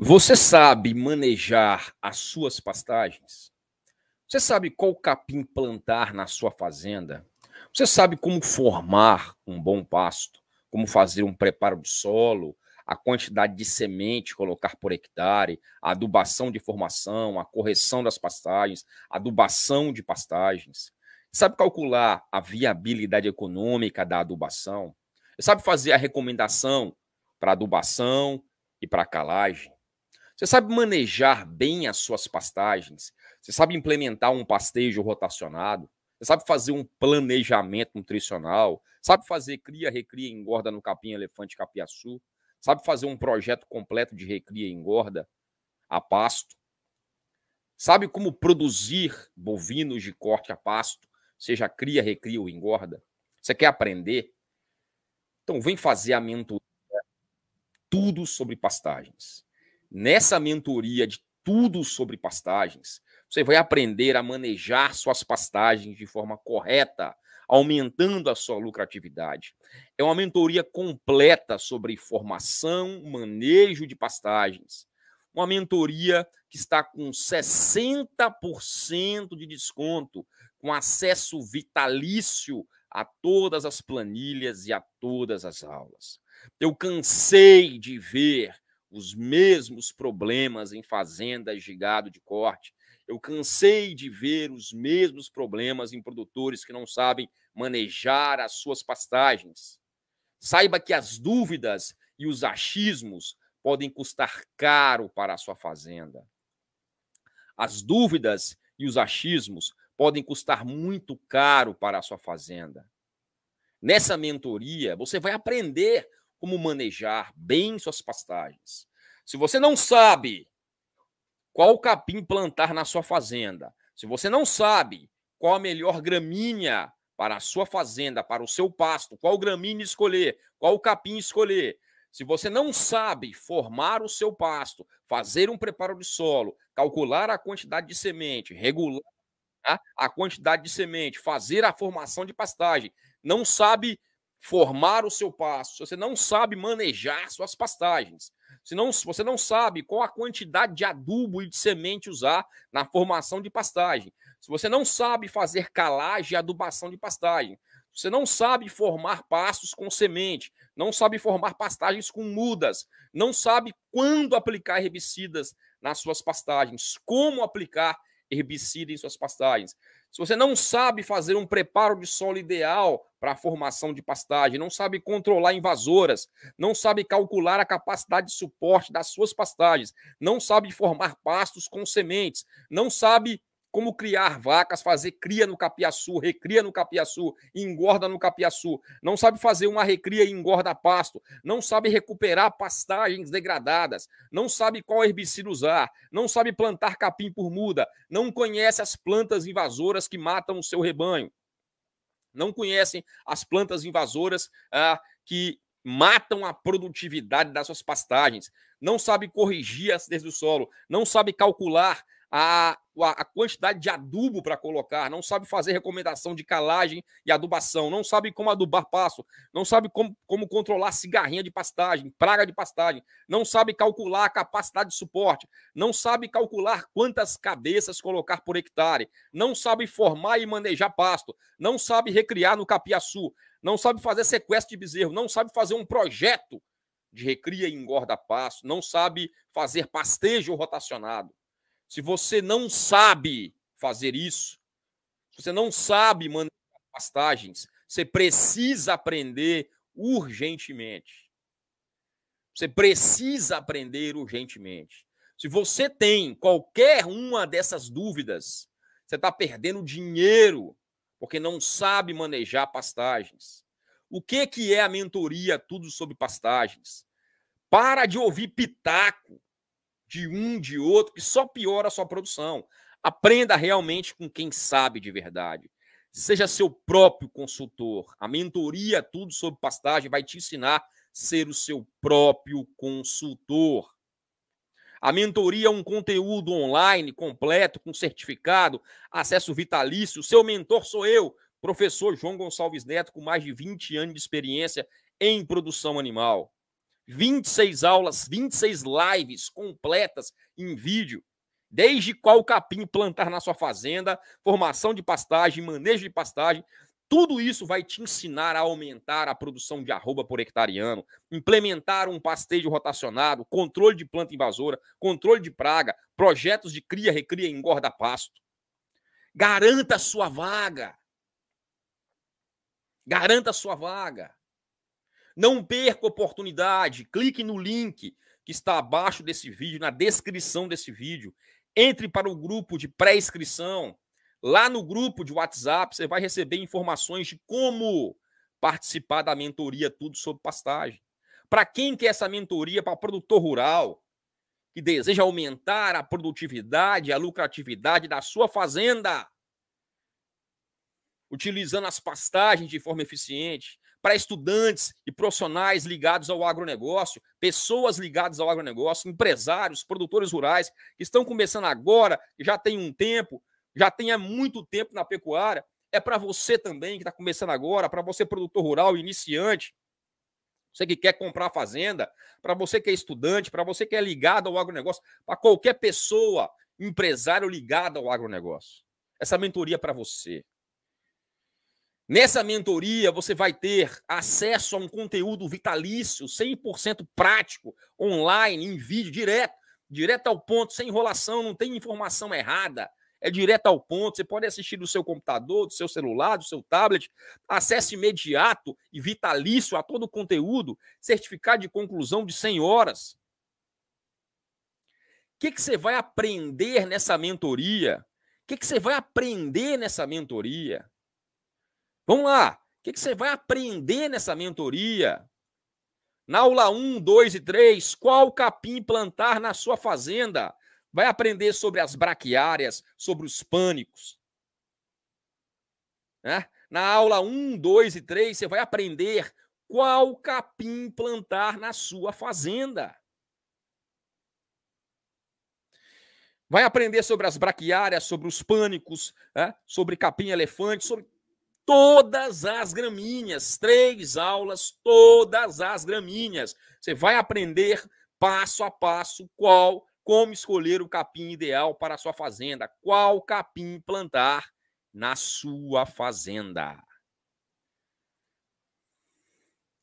Você sabe manejar as suas pastagens? Você sabe qual capim plantar na sua fazenda? Você sabe como formar um bom pasto? Como fazer um preparo do solo? A quantidade de semente colocar por hectare, a adubação de formação, a correção das pastagens, adubação de pastagens. Você sabe calcular a viabilidade econômica da adubação? Você sabe fazer a recomendação para adubação e para calagem? Você sabe manejar bem as suas pastagens, você sabe implementar um pastejo rotacionado, você sabe fazer um planejamento nutricional, sabe fazer cria, recria, engorda no capim elefante capiaçu, sabe fazer um projeto completo de recria e engorda a pasto, sabe como produzir bovinos de corte a pasto, seja cria, recria ou engorda. Você quer aprender? Então vem fazer a mentoria tudo sobre pastagens. Nessa mentoria de tudo sobre pastagens, você vai aprender a manejar suas pastagens de forma correta, aumentando a sua lucratividade. É uma mentoria completa sobre formação, manejo de pastagens. Uma mentoria que está com 60% de desconto, com acesso vitalício a todas as planilhas e a todas as aulas. Eu cansei de ver os mesmos problemas em fazendas de gado de corte. Eu cansei de ver os mesmos problemas em produtores que não sabem manejar as suas pastagens. Saiba que as dúvidas e os achismos podem custar caro para a sua fazenda. As dúvidas e os achismos podem custar muito caro para a sua fazenda. Nessa mentoria, você vai aprender como manejar bem suas pastagens. Se você não sabe qual capim plantar na sua fazenda, se você não sabe qual a melhor gramínea para a sua fazenda, para o seu pasto, qual gramínea escolher, qual capim escolher, se você não sabe formar o seu pasto, fazer um preparo de solo, calcular a quantidade de semente, regular tá? a quantidade de semente, fazer a formação de pastagem, não sabe formar o seu passo, se você não sabe manejar suas pastagens, se não, você não sabe qual a quantidade de adubo e de semente usar na formação de pastagem, se você não sabe fazer calagem e adubação de pastagem, se você não sabe formar pastos com semente, não sabe formar pastagens com mudas, não sabe quando aplicar herbicidas nas suas pastagens, como aplicar herbicida em suas pastagens, se você não sabe fazer um preparo de solo ideal para a formação de pastagem, não sabe controlar invasoras, não sabe calcular a capacidade de suporte das suas pastagens, não sabe formar pastos com sementes, não sabe como criar vacas, fazer cria no capiaçu, recria no capiaçu, engorda no capiaçu, não sabe fazer uma recria e engorda pasto, não sabe recuperar pastagens degradadas, não sabe qual herbicida usar, não sabe plantar capim por muda, não conhece as plantas invasoras que matam o seu rebanho. Não conhecem as plantas invasoras ah, que matam a produtividade das suas pastagens, não sabe corrigir as do solo, não sabe calcular a, a quantidade de adubo para colocar, não sabe fazer recomendação de calagem e adubação, não sabe como adubar passo, não sabe como, como controlar cigarrinha de pastagem, praga de pastagem, não sabe calcular a capacidade de suporte, não sabe calcular quantas cabeças colocar por hectare, não sabe formar e manejar pasto, não sabe recriar no capiaçu, não sabe fazer sequestro de bezerro, não sabe fazer um projeto de recria e engorda passo, não sabe fazer pastejo rotacionado se você não sabe fazer isso, se você não sabe manejar pastagens, você precisa aprender urgentemente. Você precisa aprender urgentemente. Se você tem qualquer uma dessas dúvidas, você está perdendo dinheiro porque não sabe manejar pastagens. O que, que é a mentoria Tudo sobre Pastagens? Para de ouvir pitaco de um, de outro, que só piora a sua produção. Aprenda realmente com quem sabe de verdade. Seja seu próprio consultor. A mentoria é Tudo sobre Pastagem vai te ensinar a ser o seu próprio consultor. A mentoria é um conteúdo online completo, com certificado, acesso vitalício. Seu mentor sou eu, professor João Gonçalves Neto, com mais de 20 anos de experiência em produção animal. 26 aulas, 26 lives completas em vídeo, desde qual capim plantar na sua fazenda, formação de pastagem, manejo de pastagem, tudo isso vai te ensinar a aumentar a produção de arroba por hectareano, implementar um pastejo rotacionado, controle de planta invasora, controle de praga, projetos de cria, recria, engorda pasto. Garanta a sua vaga. Garanta a sua vaga. Não perca oportunidade. Clique no link que está abaixo desse vídeo, na descrição desse vídeo. Entre para o grupo de pré-inscrição. Lá no grupo de WhatsApp, você vai receber informações de como participar da mentoria Tudo sobre Pastagem. Para quem quer essa mentoria? Para produtor rural, que deseja aumentar a produtividade, a lucratividade da sua fazenda, utilizando as pastagens de forma eficiente para estudantes e profissionais ligados ao agronegócio, pessoas ligadas ao agronegócio, empresários, produtores rurais que estão começando agora, já tem um tempo, já tem há muito tempo na pecuária. É para você também que está começando agora, para você produtor rural iniciante, você que quer comprar fazenda, para você que é estudante, para você que é ligado ao agronegócio, para qualquer pessoa, empresário ligado ao agronegócio. Essa mentoria é para você. Nessa mentoria, você vai ter acesso a um conteúdo vitalício, 100% prático, online, em vídeo, direto, direto ao ponto, sem enrolação, não tem informação errada. É direto ao ponto. Você pode assistir do seu computador, do seu celular, do seu tablet. Acesso imediato e vitalício a todo o conteúdo. Certificado de conclusão de 100 horas. O que, que você vai aprender nessa mentoria? O que, que você vai aprender nessa mentoria? Vamos lá. O que, você vai aprender nessa mentoria? Na aula 1, 2 e 3, qual capim plantar na sua fazenda? Vai aprender sobre as braquiárias, sobre os pânicos. Né? Na aula 1, 2 e 3, você vai aprender qual capim plantar na sua fazenda. Vai aprender sobre as braquiárias, sobre os pânicos, né? sobre capim-elefante, sobre todas as gramíneas, três aulas, todas as gramíneas. Você vai aprender passo a passo qual, como escolher o capim ideal para a sua fazenda, qual capim plantar na sua fazenda.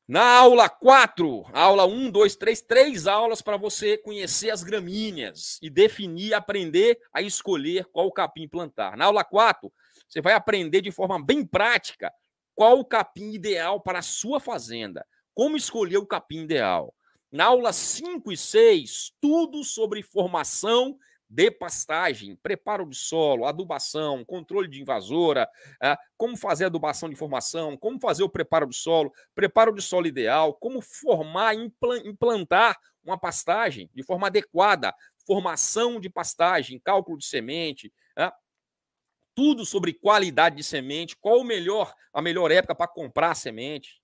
Na aula 4, aula 1, 2, 3, três aulas para você conhecer as gramíneas e definir, aprender a escolher qual capim plantar. Na aula 4, você vai aprender de forma bem prática qual o capim ideal para a sua fazenda, como escolher o capim ideal. Na aula 5 e 6, tudo sobre formação de pastagem, preparo de solo, adubação, controle de invasora, ah, como fazer adubação de formação, como fazer o preparo de solo, preparo de solo ideal, como formar, implantar uma pastagem de forma adequada, formação de pastagem, cálculo de semente, tudo sobre qualidade de semente, qual o melhor, a melhor época para comprar semente.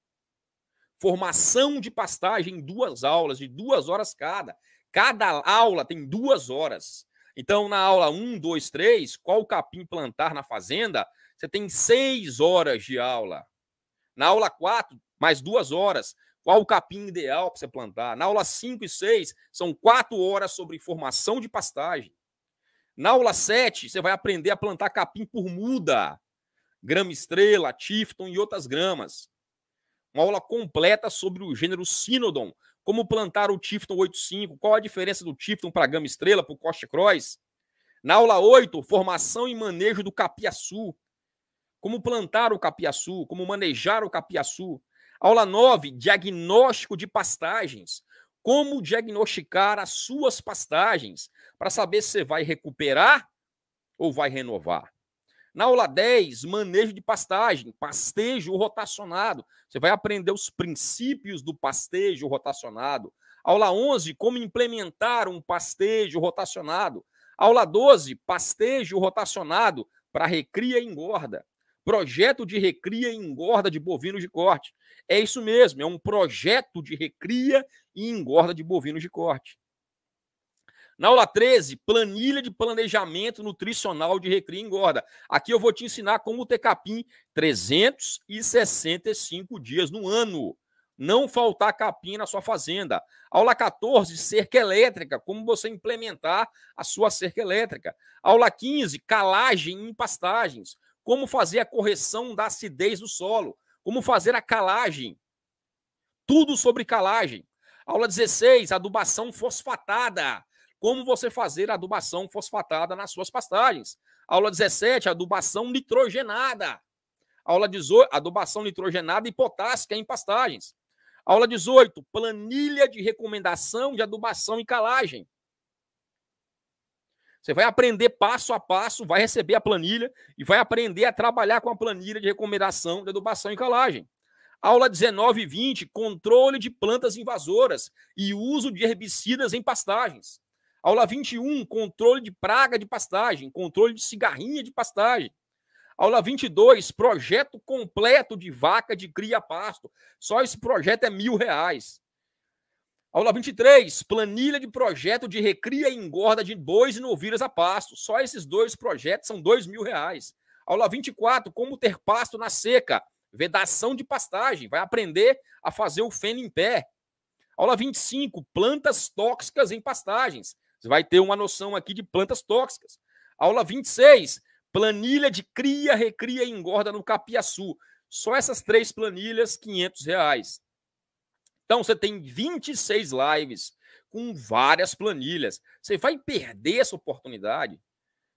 Formação de pastagem em duas aulas, de duas horas cada. Cada aula tem duas horas. Então, na aula 1, 2, 3, qual capim plantar na fazenda, você tem seis horas de aula. Na aula 4, mais duas horas. Qual o capim ideal para você plantar? Na aula 5 e 6, são quatro horas sobre formação de pastagem. Na aula 7, você vai aprender a plantar capim por muda, grama estrela, Tifton e outras gramas. Uma aula completa sobre o gênero Sinodon, como plantar o Tifton 85, qual a diferença do Tifton para a grama estrela, para o Costa Cross. Na aula 8, formação e manejo do capiaçu. Como plantar o capiaçu, como manejar o capiaçu. Aula 9, diagnóstico de pastagens como diagnosticar as suas pastagens para saber se você vai recuperar ou vai renovar. Na aula 10, manejo de pastagem, pastejo rotacionado. Você vai aprender os princípios do pastejo rotacionado. Aula 11, como implementar um pastejo rotacionado. Aula 12, pastejo rotacionado para recria e engorda. Projeto de recria e engorda de bovinos de corte. É isso mesmo, é um projeto de recria e engorda de bovinos de corte. Na aula 13, planilha de planejamento nutricional de recria e engorda. Aqui eu vou te ensinar como ter capim 365 dias no ano. Não faltar capim na sua fazenda. Aula 14, cerca elétrica, como você implementar a sua cerca elétrica. Aula 15, calagem em pastagens como fazer a correção da acidez do solo, como fazer a calagem. Tudo sobre calagem. Aula 16, adubação fosfatada. Como você fazer adubação fosfatada nas suas pastagens. Aula 17, adubação nitrogenada. Aula 18, adubação nitrogenada e potássica em pastagens. Aula 18, planilha de recomendação de adubação e calagem. Você vai aprender passo a passo, vai receber a planilha e vai aprender a trabalhar com a planilha de recomendação de adubação e calagem. Aula 19 e 20, controle de plantas invasoras e uso de herbicidas em pastagens. Aula 21, controle de praga de pastagem, controle de cigarrinha de pastagem. Aula 22, projeto completo de vaca de cria pasto. Só esse projeto é mil reais. Aula 23, planilha de projeto de recria e engorda de bois e novilhas a pasto. Só esses dois projetos são dois mil reais. Aula 24, como ter pasto na seca. Vedação de pastagem. Vai aprender a fazer o feno em pé. Aula 25, plantas tóxicas em pastagens. Você vai ter uma noção aqui de plantas tóxicas. Aula 26, planilha de cria, recria e engorda no capiaçu. Só essas três planilhas, 500 reais. Então você tem 26 lives com várias planilhas. Você vai perder essa oportunidade.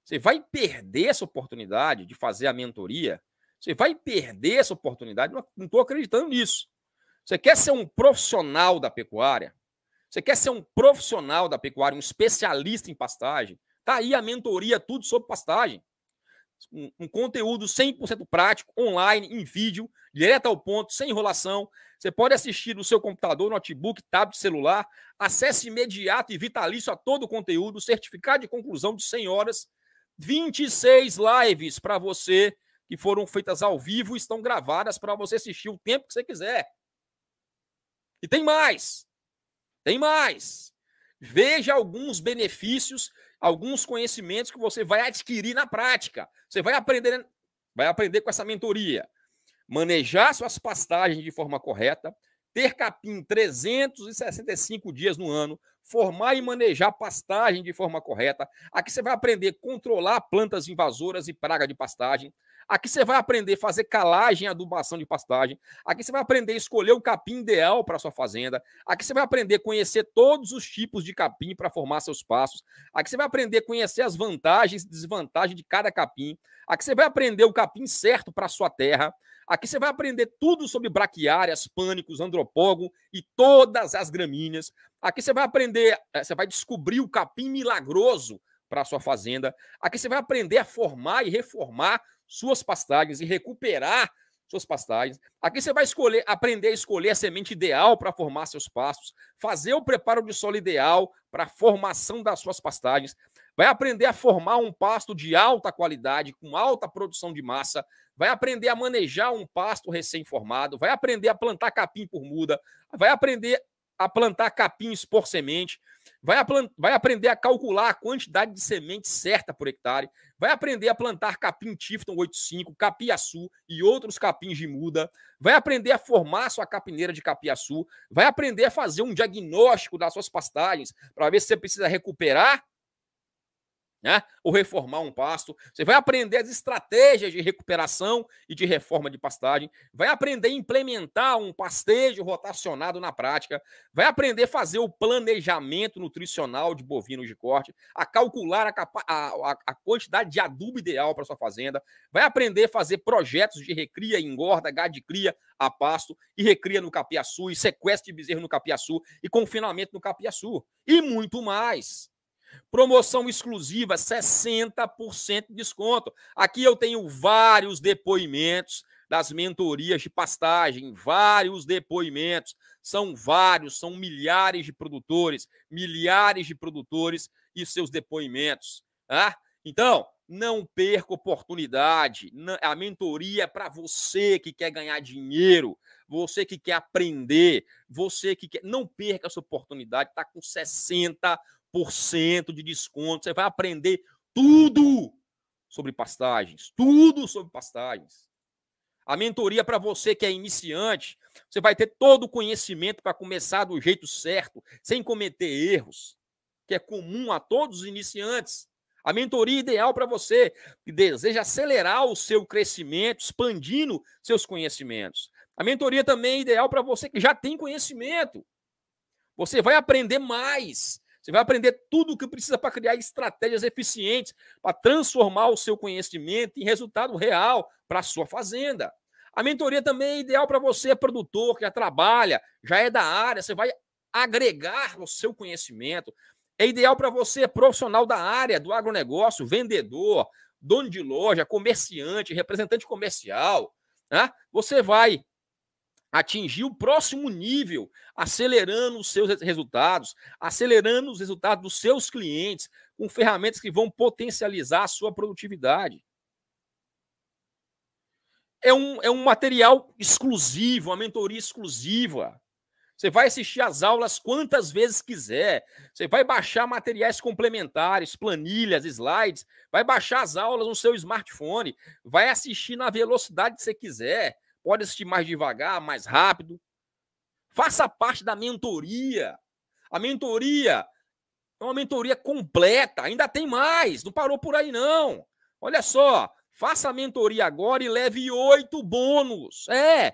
Você vai perder essa oportunidade de fazer a mentoria. Você vai perder essa oportunidade. Não estou acreditando nisso. Você quer ser um profissional da pecuária? Você quer ser um profissional da pecuária, um especialista em pastagem? Tá aí a mentoria, tudo sobre pastagem um, um conteúdo 100% prático, online, em vídeo, direto ao ponto, sem enrolação. Você pode assistir no seu computador, notebook, tablet, celular. Acesso imediato e vitalício a todo o conteúdo. Certificado de conclusão de 100 horas. 26 lives para você que foram feitas ao vivo estão gravadas para você assistir o tempo que você quiser. E tem mais. Tem mais. Veja alguns benefícios alguns conhecimentos que você vai adquirir na prática. Você vai aprender, vai aprender com essa mentoria. Manejar suas pastagens de forma correta, ter capim 365 dias no ano, formar e manejar pastagem de forma correta. Aqui você vai aprender a controlar plantas invasoras e praga de pastagem, Aqui você vai aprender a fazer calagem, adubação de pastagem. Aqui você vai aprender a escolher o capim ideal para sua fazenda. Aqui você vai aprender a conhecer todos os tipos de capim para formar seus passos. Aqui você vai aprender a conhecer as vantagens e desvantagens de cada capim. Aqui você vai aprender o capim certo para sua terra. Aqui você vai aprender tudo sobre braquiárias, pânicos, andropógo e todas as gramíneas. Aqui você vai aprender, eh, você vai descobrir o capim milagroso para sua fazenda. Aqui você vai aprender a formar e reformar suas pastagens e recuperar suas pastagens. Aqui você vai escolher, aprender a escolher a semente ideal para formar seus pastos, fazer o preparo de solo ideal para a formação das suas pastagens, vai aprender a formar um pasto de alta qualidade, com alta produção de massa, vai aprender a manejar um pasto recém-formado, vai aprender a plantar capim por muda, vai aprender a plantar capins por semente, vai, vai aprender a calcular a quantidade de semente certa por hectare, vai aprender a plantar capim Tifton 85, capiaçu e outros capins de muda, vai aprender a formar sua capineira de capiaçu, vai aprender a fazer um diagnóstico das suas pastagens para ver se você precisa recuperar né? Ou reformar um pasto. Você vai aprender as estratégias de recuperação e de reforma de pastagem, vai aprender a implementar um pastejo rotacionado na prática, vai aprender a fazer o planejamento nutricional de bovinos de corte, a calcular a, a, a quantidade de adubo ideal para sua fazenda, vai aprender a fazer projetos de recria, engorda, gado de cria a pasto e recria no capiaçu e sequestro de bezerro no capiaçu e confinamento no capiaçu e muito mais. Promoção exclusiva, 60% de desconto. Aqui eu tenho vários depoimentos das mentorias de pastagem, vários depoimentos, são vários, são milhares de produtores, milhares de produtores e seus depoimentos. Tá? Então, não perca oportunidade. A mentoria é para você que quer ganhar dinheiro, você que quer aprender, você que quer. Não perca essa oportunidade, está com 60% de desconto. Você vai aprender tudo sobre pastagens. Tudo sobre pastagens. A mentoria para você que é iniciante, você vai ter todo o conhecimento para começar do jeito certo, sem cometer erros, que é comum a todos os iniciantes. A mentoria ideal para você que deseja acelerar o seu crescimento, expandindo seus conhecimentos. A mentoria também é ideal para você que já tem conhecimento. Você vai aprender mais você vai aprender tudo o que precisa para criar estratégias eficientes, para transformar o seu conhecimento em resultado real para a sua fazenda. A mentoria também é ideal para você, é produtor, que já trabalha, já é da área, você vai agregar o seu conhecimento. É ideal para você, profissional da área do agronegócio, vendedor, dono de loja, comerciante, representante comercial. Né? Você vai atingir o próximo nível, acelerando os seus resultados, acelerando os resultados dos seus clientes, com ferramentas que vão potencializar a sua produtividade. É um, é um material exclusivo, uma mentoria exclusiva. Você vai assistir às aulas quantas vezes quiser. Você vai baixar materiais complementares, planilhas, slides. Vai baixar as aulas no seu smartphone. Vai assistir na velocidade que você quiser pode assistir mais devagar, mais rápido. Faça parte da mentoria. A mentoria é uma mentoria completa, ainda tem mais, não parou por aí não. Olha só, faça a mentoria agora e leve oito bônus. É,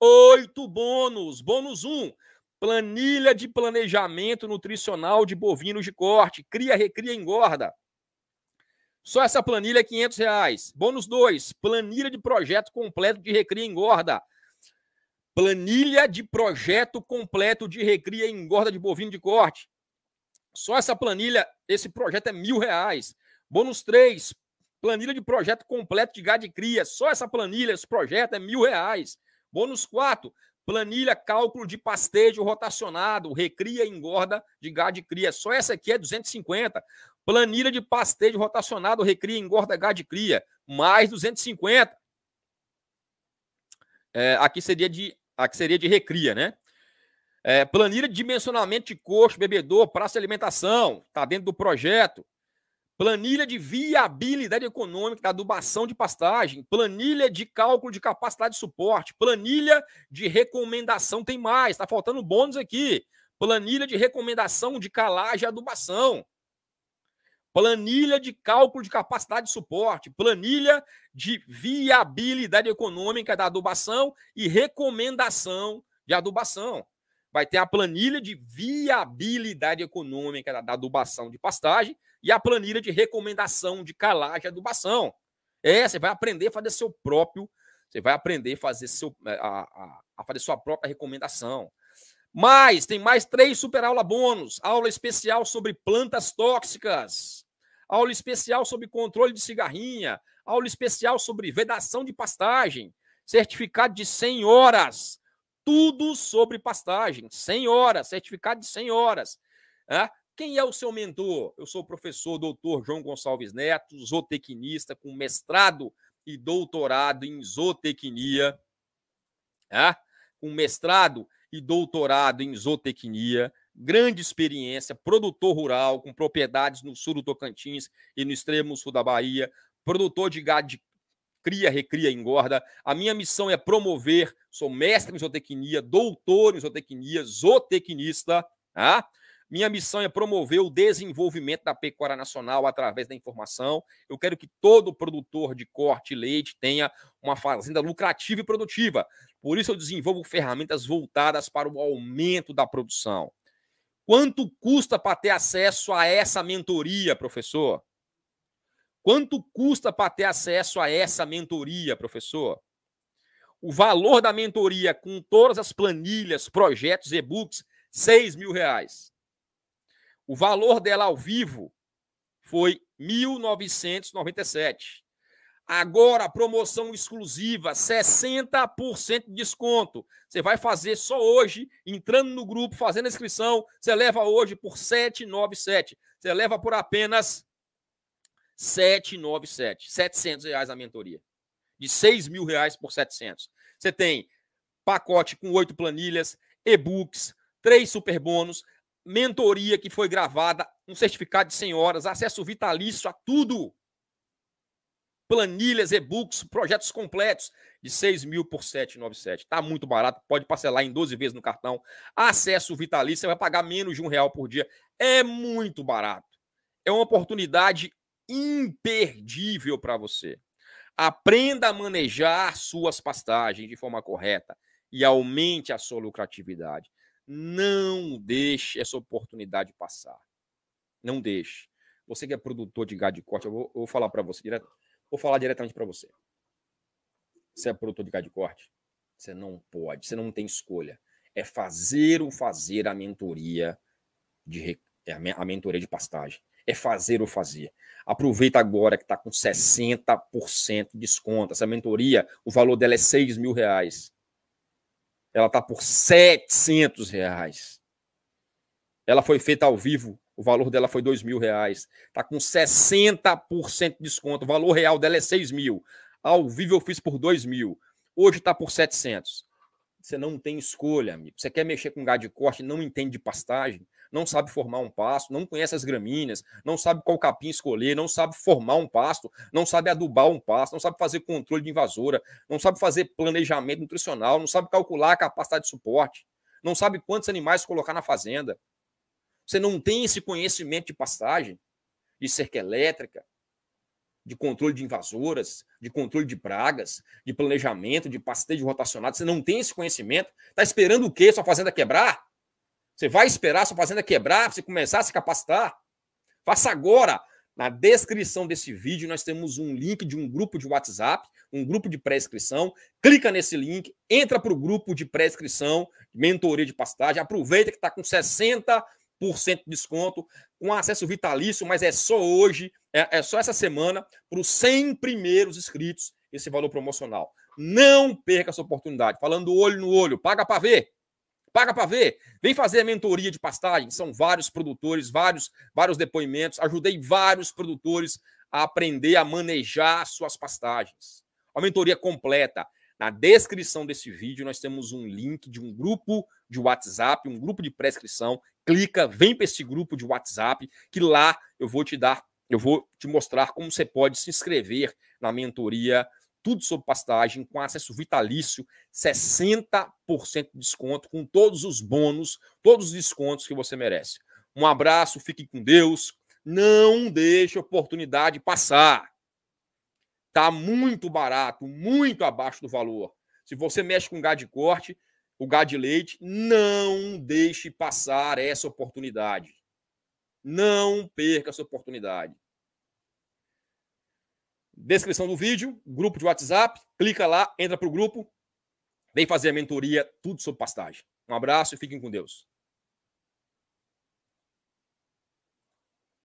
oito bônus. Bônus um, planilha de planejamento nutricional de bovinos de corte. Cria, recria, engorda. Só essa planilha é 500 reais. Bônus 2, planilha de projeto completo de recria e engorda. Planilha de projeto completo de recria e engorda de bovino de corte. Só essa planilha, esse projeto é mil reais. Bônus 3, planilha de projeto completo de gado de cria. Só essa planilha, esse projeto é mil reais. Bônus 4, planilha cálculo de pastejo rotacionado, recria e engorda de gado de cria. Só essa aqui é 250. Planilha de pastejo rotacionado, recria, engorda, gado cria. Mais 250. É, aqui, seria de, aqui seria de recria, né? É, planilha de dimensionamento de coxo, bebedor, praça de alimentação. Está dentro do projeto. Planilha de viabilidade econômica da adubação de pastagem, planilha de cálculo de capacidade de suporte, planilha de recomendação, tem mais, tá faltando bônus aqui. Planilha de recomendação de calagem e adubação, planilha de cálculo de capacidade de suporte, planilha de viabilidade econômica da adubação e recomendação de adubação. Vai ter a planilha de viabilidade econômica da adubação de pastagem e a planilha de recomendação de calagem e adubação. É, você vai aprender a fazer seu próprio, você vai aprender a fazer, seu, eh, a, a, a fazer sua própria recomendação. Mas tem mais três super aula bônus, aula especial sobre plantas tóxicas, aula especial sobre controle de cigarrinha, aula especial sobre vedação de pastagem, certificado de 100 horas, tudo sobre pastagem, 100 horas, certificado de 100 horas. Né? Quem é o seu mentor? Eu sou o professor doutor João Gonçalves Neto, zootecnista com mestrado e doutorado em zootecnia, né? com mestrado e doutorado em zootecnia, grande experiência, produtor rural com propriedades no sul do Tocantins e no extremo sul da Bahia, produtor de gado de cria, recria, engorda. A minha missão é promover, sou mestre em zootecnia, doutor em zootecnia, zootecnista, tá? Minha missão é promover o desenvolvimento da pecuária nacional através da informação. Eu quero que todo produtor de corte e leite tenha uma fazenda lucrativa e produtiva. Por isso eu desenvolvo ferramentas voltadas para o aumento da produção. Quanto custa para ter acesso a essa mentoria, professor? Quanto custa para ter acesso a essa mentoria, professor? O valor da mentoria com todas as planilhas, projetos, e-books, 6 mil reais. O valor dela ao vivo foi 1.997. Agora, promoção exclusiva, 60% de desconto. Você vai fazer só hoje, entrando no grupo, fazendo a inscrição. Você leva hoje por 797. Você leva por apenas 797. 700 reais a mentoria. De 6 mil reais por 700. Você tem pacote com oito planilhas, e-books, três super bônus, mentoria que foi gravada, um certificado de 100 horas, acesso vitalício a tudo planilhas, e-books, projetos completos de 6 mil por 797. Tá muito barato, pode parcelar em 12 vezes no cartão. Acesso vitalício, você vai pagar menos de um real por dia. É muito barato. É uma oportunidade imperdível para você. Aprenda a manejar suas pastagens de forma correta e aumente a sua lucratividade. Não deixe essa oportunidade passar. Não deixe. Você que é produtor de gado de corte, eu vou, eu vou falar para você direto. Vou falar diretamente para você. Você é produtor de de corte? Você não pode, você não tem escolha. É fazer ou fazer a mentoria de é, a mentoria de pastagem. É fazer ou fazer. Aproveita agora que está com 60% de desconto. Essa mentoria, o valor dela é 6 mil reais. Ela está por 700 reais. Ela foi feita ao vivo o valor dela foi dois mil reais. Está com 60% de desconto. O valor real dela é 6 mil. Ao vivo eu fiz por 2 mil. Hoje está por 700. Você não tem escolha, amigo. Você quer mexer com gado de corte, não entende de pastagem, não sabe formar um pasto, não conhece as gramíneas, não sabe qual capim escolher, não sabe formar um pasto, não sabe adubar um pasto, não sabe fazer controle de invasora, não sabe fazer planejamento nutricional, não sabe calcular a capacidade de suporte, não sabe quantos animais colocar na fazenda você não tem esse conhecimento de passagem, de cerca elétrica, de controle de invasoras, de controle de pragas, de planejamento, de pastejo rotacionado. Você não tem esse conhecimento. Está esperando o quê? Sua fazenda quebrar? Você vai esperar sua fazenda quebrar para você começar a se capacitar? Faça agora. Na descrição desse vídeo, nós temos um link de um grupo de WhatsApp, um grupo de pré-inscrição. Clica nesse link, entra para o grupo de pré-inscrição, mentoria de pastagem. Aproveita que está com 60 de desconto, com acesso vitalício, mas é só hoje, é, é só essa semana, para os 100 primeiros inscritos, esse valor promocional. Não perca essa oportunidade. Falando olho no olho, paga para ver. Paga para ver. Vem fazer a mentoria de pastagem. São vários produtores, vários, vários depoimentos. Ajudei vários produtores a aprender a manejar suas pastagens. A mentoria completa. Na descrição desse vídeo, nós temos um link de um grupo de WhatsApp, um grupo de prescrição clica, vem para esse grupo de WhatsApp, que lá eu vou te dar, eu vou te mostrar como você pode se inscrever na mentoria tudo sobre pastagem, com acesso vitalício, 60% de desconto, com todos os bônus, todos os descontos que você merece. Um abraço, fique com Deus. Não deixe a oportunidade passar. Tá muito barato, muito abaixo do valor. Se você mexe com gado de corte, o gado de leite, não deixe passar essa oportunidade. Não perca essa oportunidade. Descrição do vídeo, grupo de WhatsApp, clica lá, entra para o grupo, vem fazer a mentoria, tudo sobre pastagem. Um abraço e fiquem com Deus.